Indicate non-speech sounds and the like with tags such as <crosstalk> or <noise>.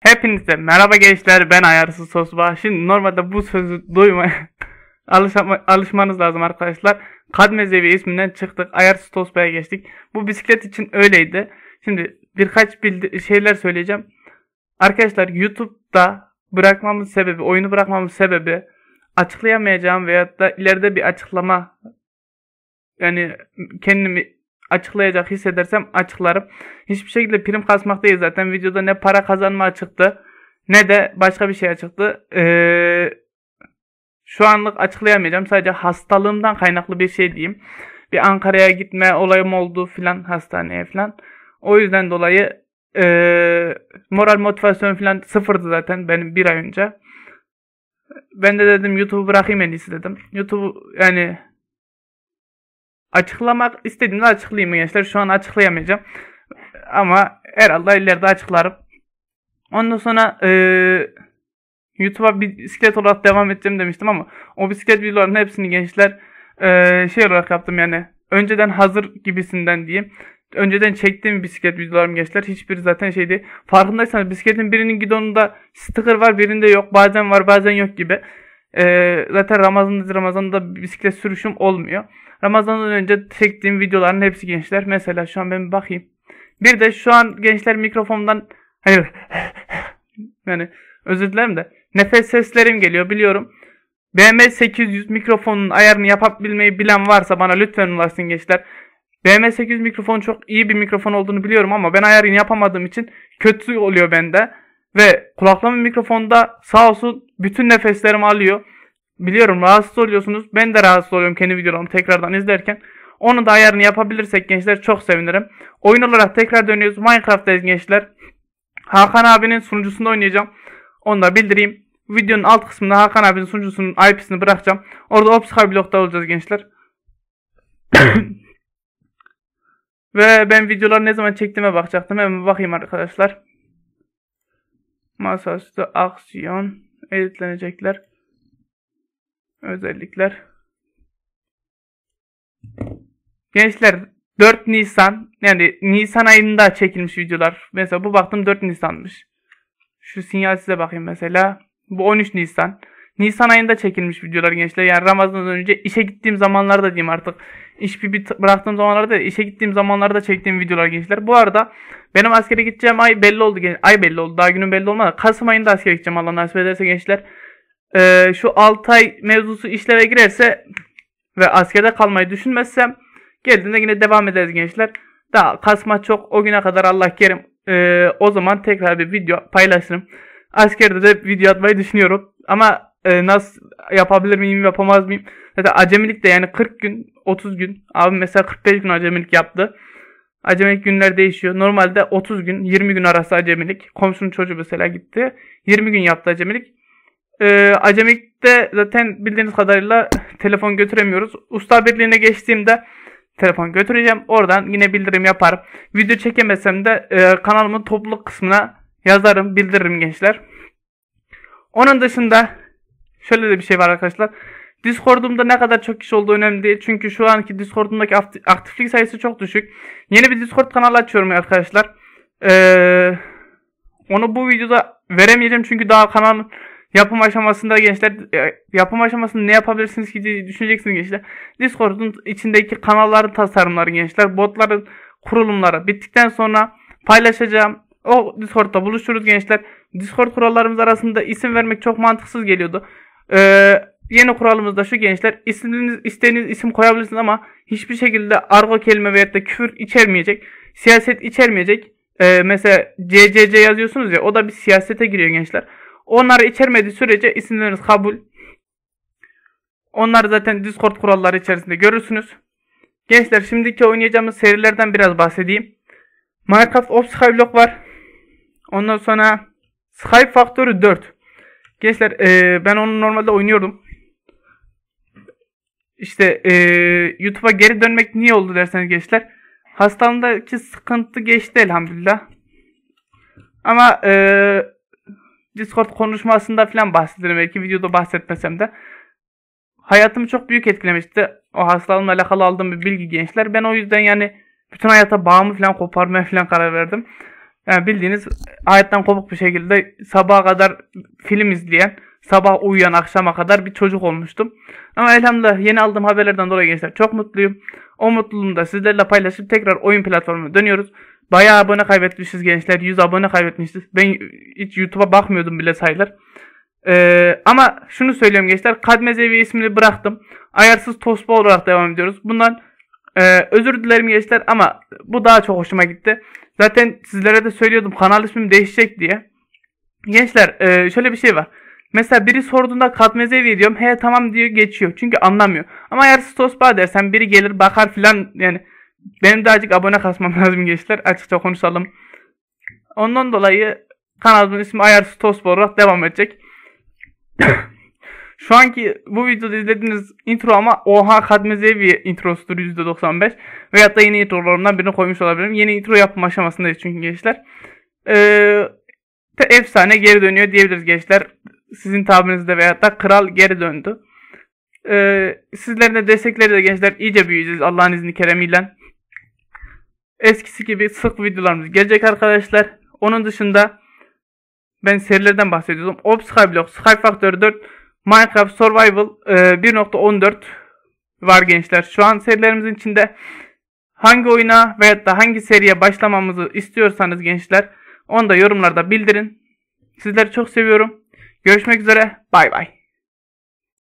Hepinize merhaba gençler ben Ayarsız Sosba. Şimdi normalde bu sözü duymaya <laughs> alışmanız lazım arkadaşlar. Kadmezevi isminden çıktık. Ayarsız Tosba'ya geçtik. Bu bisiklet için öyleydi. Şimdi birkaç şeyler söyleyeceğim. Arkadaşlar YouTube'da bırakmamız sebebi, oyunu bırakmamız sebebi açıklayamayacağım veyahut da ileride bir açıklama yani kendimi açıklayacak hissedersem açıklarım. Hiçbir şekilde prim kasmak değil zaten. Videoda ne para kazanma çıktı ne de başka bir şey çıktı. Ee, şu anlık açıklayamayacağım. Sadece hastalığımdan kaynaklı bir şey diyeyim. Bir Ankara'ya gitme olayım oldu filan hastaneye filan. O yüzden dolayı e, moral motivasyon filan sıfırdı zaten benim bir ay önce. Ben de dedim YouTube'u bırakayım en iyisi dedim. YouTube yani açıklamak istediğimde açıklayayım gençler. Şu an açıklayamayacağım. Ama herhalde ileride açıklarım. Ondan sonra e, YouTube'a bisiklet olarak devam edeceğim demiştim ama o bisiklet videolarının hepsini gençler e, şey olarak yaptım yani. Önceden hazır gibisinden diyeyim. Önceden çektiğim bisiklet videolarım gençler. hiçbir zaten şeydi. Farkındaysanız bisikletin birinin gidonunda sticker var birinde yok. Bazen var bazen yok gibi. E, zaten Ramazan'da Ramazan'da bisiklet sürüşüm olmuyor. Ramazan'dan önce çektiğim videoların hepsi gençler. Mesela şu an ben bir bakayım. Bir de şu an gençler mikrofondan hani <laughs> yani özür dilerim de nefes seslerim geliyor biliyorum. BM800 mikrofonun ayarını yapabilmeyi bilen varsa bana lütfen ulaşsın gençler. BM800 mikrofon çok iyi bir mikrofon olduğunu biliyorum ama ben ayarını yapamadığım için kötü oluyor bende. Ve kulaklama mikrofonda sağ olsun bütün nefeslerimi alıyor. Biliyorum rahatsız oluyorsunuz. Ben de rahatsız oluyorum kendi videolarımı tekrardan izlerken. Onu da ayarını yapabilirsek gençler çok sevinirim. Oyun olarak tekrar dönüyoruz. Minecraft'tayız gençler. Hakan abinin sunucusunda oynayacağım. Onu da bildireyim. Videonun alt kısmında Hakan abinin sunucusunun IP'sini bırakacağım. Orada Opsikal blokta olacağız gençler. <coughs> Ve ben videoları ne zaman çektiğime bakacaktım. Hemen bakayım arkadaşlar. Masaüstü aksiyon. Editlenecekler. Özellikler. Gençler 4 Nisan yani Nisan ayında çekilmiş videolar. Mesela bu baktım 4 Nisan'mış. Şu sinyal size bakayım mesela. Bu 13 Nisan. Nisan ayında çekilmiş videolar gençler. Yani Ramazan'dan önce işe gittiğim zamanlarda diyeyim artık. İş bir, bir bıraktığım zamanlarda işe gittiğim zamanlarda çektiğim videolar gençler. Bu arada benim askere gideceğim ay belli oldu. Ay belli oldu. Daha günün belli olmadı. Kasım ayında askere gideceğim Allah nasip ederse gençler e, şu 6 ay mevzusu işlere girerse ve askerde kalmayı düşünmezsem geldiğinde yine devam ederiz gençler. Daha kasma çok. O güne kadar Allah kerim. E, o zaman tekrar bir video paylaşırım. Askerde de video atmayı düşünüyorum. Ama e, nasıl yapabilir miyim yapamaz mıyım? Zaten acemilik de yani 40 gün 30 gün. Abi mesela 45 gün acemilik yaptı. Acemilik günler değişiyor. Normalde 30 gün 20 gün arası acemilik. Komşunun çocuğu mesela gitti. 20 gün yaptı acemilik. E, acemikte zaten bildiğiniz kadarıyla telefon götüremiyoruz. Usta birliğine geçtiğimde telefon götüreceğim. Oradan yine bildirim yaparım. Video çekemesem de e, kanalımın topluluk kısmına yazarım, bildiririm gençler. Onun dışında şöyle de bir şey var arkadaşlar. Discord'umda ne kadar çok kişi olduğu önemli değil. Çünkü şu anki Discord'umdaki aktiflik sayısı çok düşük. Yeni bir Discord kanalı açıyorum arkadaşlar. Ee, onu bu videoda veremeyeceğim çünkü daha kanalın Yapım aşamasında gençler e, yapım aşamasında ne yapabilirsiniz ki diye düşüneceksiniz gençler. Discord'un içindeki kanalların tasarımları gençler, botların kurulumları bittikten sonra paylaşacağım. O Discord'da buluşuruz gençler. Discord kurallarımız arasında isim vermek çok mantıksız geliyordu. Ee, yeni kuralımız da şu gençler. İsminiz, istediğiniz isim koyabilirsiniz ama hiçbir şekilde argo kelime veya da küfür içermeyecek. Siyaset içermeyecek. Ee, mesela CCC yazıyorsunuz ya o da bir siyasete giriyor gençler. Onları içermediği sürece isimleriniz kabul. Onları zaten Discord kuralları içerisinde görürsünüz. Gençler şimdiki oynayacağımız serilerden biraz bahsedeyim. Minecraft Ops Skyblock var. Ondan sonra Sky Factory 4. Gençler ee, ben onu normalde oynuyordum. İşte ee, YouTube'a geri dönmek niye oldu derseniz gençler. Hastamdaki sıkıntı geçti elhamdülillah. Ama ee, Discord konuşmasında falan bahsederim belki videoda bahsetmesem de. Hayatımı çok büyük etkilemişti. O hastalığımla alakalı aldığım bir bilgi gençler. Ben o yüzden yani bütün hayata bağımı falan koparmaya falan karar verdim. Yani bildiğiniz hayattan kopuk bir şekilde sabaha kadar film izleyen, sabah uyuyan akşama kadar bir çocuk olmuştum. Ama elhamdülillah yeni aldığım haberlerden dolayı gençler çok mutluyum. O mutluluğumu da sizlerle paylaşıp tekrar oyun platformuna dönüyoruz. Bayağı abone kaybetmişiz gençler. 100 abone kaybetmişiz. Ben hiç YouTube'a bakmıyordum bile sayılır. Ee, ama şunu söylüyorum gençler. Kadmezevi ismini bıraktım. Ayarsız Tosba olarak devam ediyoruz. Bundan e, özür dilerim gençler ama bu daha çok hoşuma gitti. Zaten sizlere de söylüyordum kanal ismim değişecek diye. Gençler e, şöyle bir şey var. Mesela biri sorduğunda Kadmezevi diyorum. He tamam diyor geçiyor. Çünkü anlamıyor. Ama Ayarsız Tosba dersen biri gelir bakar filan yani benim de azıcık abone kasmam <laughs> lazım gençler. Açıkça konuşalım. Ondan dolayı kanalımın ismi Ayarsız Tosbol olarak devam edecek. <coughs> Şu anki bu videoda izlediğiniz intro ama Oha Kadmezevi introsudur %95. Veyahut da yeni introlarımdan birini koymuş olabilirim. Yeni intro yapma aşamasındayız çünkü gençler. Ee, efsane geri dönüyor diyebiliriz gençler. Sizin tabirinizde veyahut da kral geri döndü. Ee, sizlerin de destekleri de gençler iyice büyüyeceğiz Allah'ın izni keremiyle eskisi gibi sık videolarımız gelecek arkadaşlar. Onun dışında ben serilerden bahsediyordum. Ops Skyblock, Sky Factor 4, Minecraft Survival 1.14 e, var gençler. Şu an serilerimizin içinde hangi oyuna veya da hangi seriye başlamamızı istiyorsanız gençler onu da yorumlarda bildirin. Sizleri çok seviyorum. Görüşmek üzere. Bay bay.